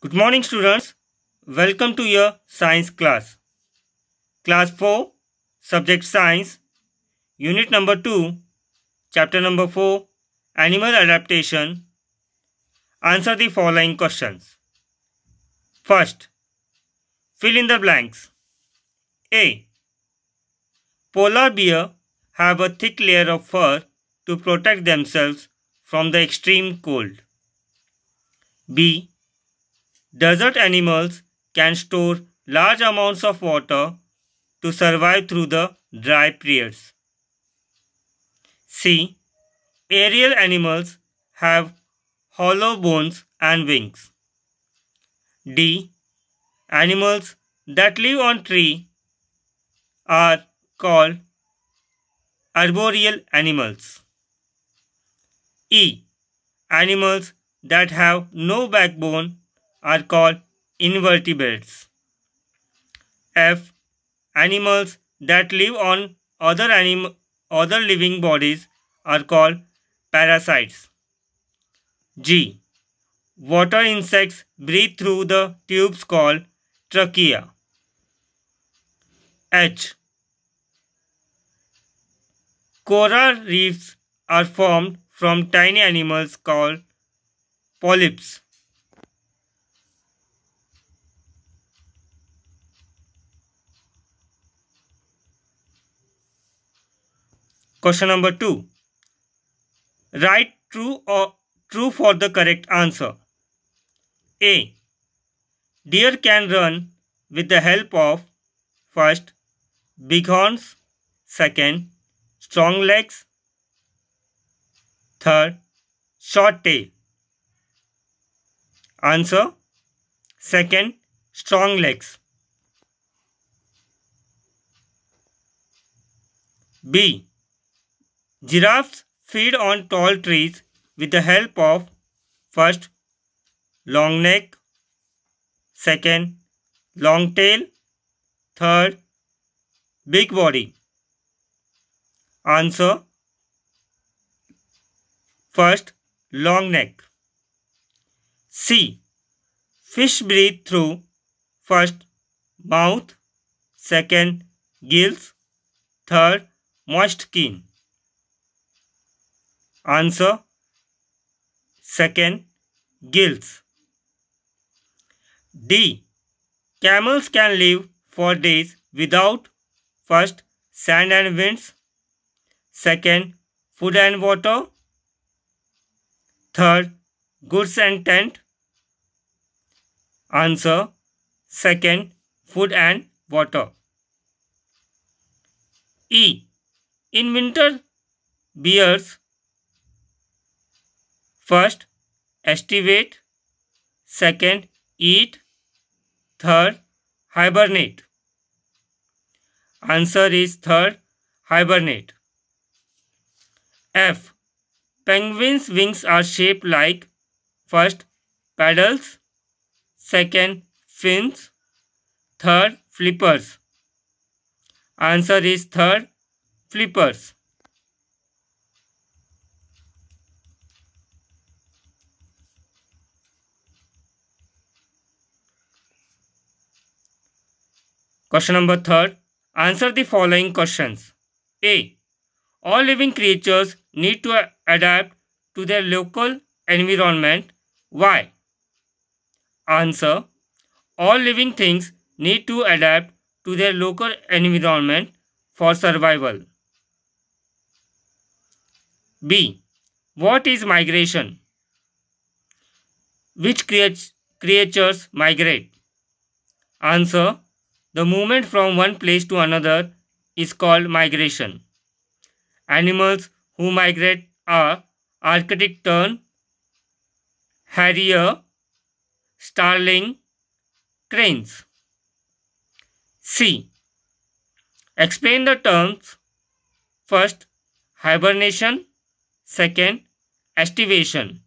Good morning students. Welcome to your science class. Class 4, subject science, unit number 2, chapter number 4, animal adaptation. Answer the following questions. First, fill in the blanks. A. Polar bear have a thick layer of fur to protect themselves from the extreme cold. B Desert animals can store large amounts of water to survive through the dry periods. C. Aerial animals have hollow bones and wings. D. Animals that live on tree are called arboreal animals. E. Animals that have no backbone are called invertebrates. F. Animals that live on other, anim other living bodies are called parasites. G. Water insects breathe through the tubes called trachea. H. Coral reefs are formed from tiny animals called polyps. Question number 2. Write true or true for the correct answer. A. Deer can run with the help of first big horns, second strong legs, third short tail. Answer second strong legs. B. Giraffes feed on tall trees with the help of first long neck, second long tail, third big body. Answer First long neck. C. Fish breathe through first mouth, second gills, third moist skin. Answer second gills. D. Camels can live for days without first sand and winds, second food and water, third goods and tent. Answer second food and water. E. In winter, bears First, estivate. Second, eat. Third, hibernate. Answer is third, hibernate. F. Penguins' wings are shaped like first, paddles, second, fins, third, flippers. Answer is third, flippers. Question number third. Answer the following questions. A. All living creatures need to adapt to their local environment. Why? Answer. All living things need to adapt to their local environment for survival. B. What is migration? Which creatures migrate? Answer the movement from one place to another is called migration. Animals who migrate are Arctic tern, harrier, starling, cranes. C. Explain the terms first hibernation, second estivation.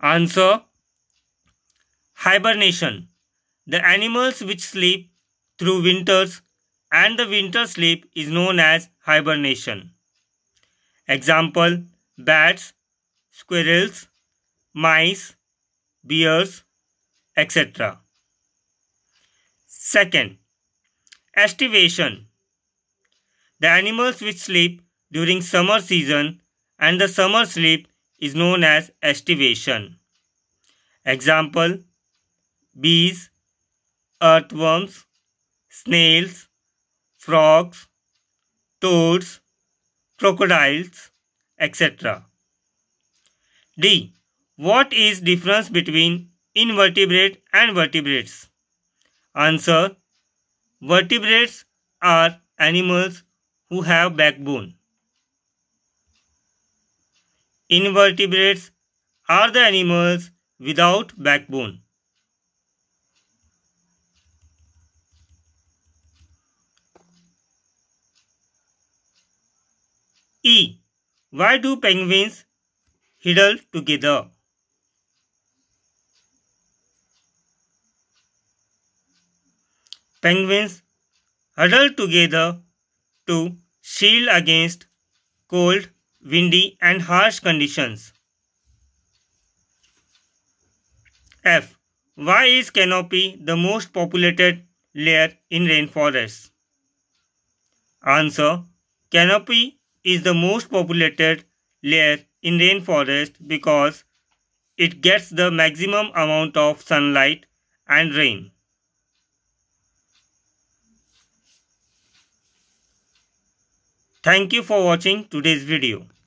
Answer Hibernation. The animals which sleep through winters and the winter sleep is known as hibernation. Example, bats, squirrels, mice, bears, etc. Second, estivation. The animals which sleep during summer season and the summer sleep is known as estivation. Example, bees, earthworms, snails, frogs, toads, crocodiles, etc. D. What is difference between invertebrate and vertebrates? Answer. Vertebrates are animals who have backbone. Invertebrates are the animals without backbone. E. Why do penguins huddle together? Penguins huddle together to shield against cold, windy and harsh conditions. F. Why is canopy the most populated layer in rainforests? Answer. Canopy is the most populated layer in rainforest because it gets the maximum amount of sunlight and rain. Thank you for watching today's video.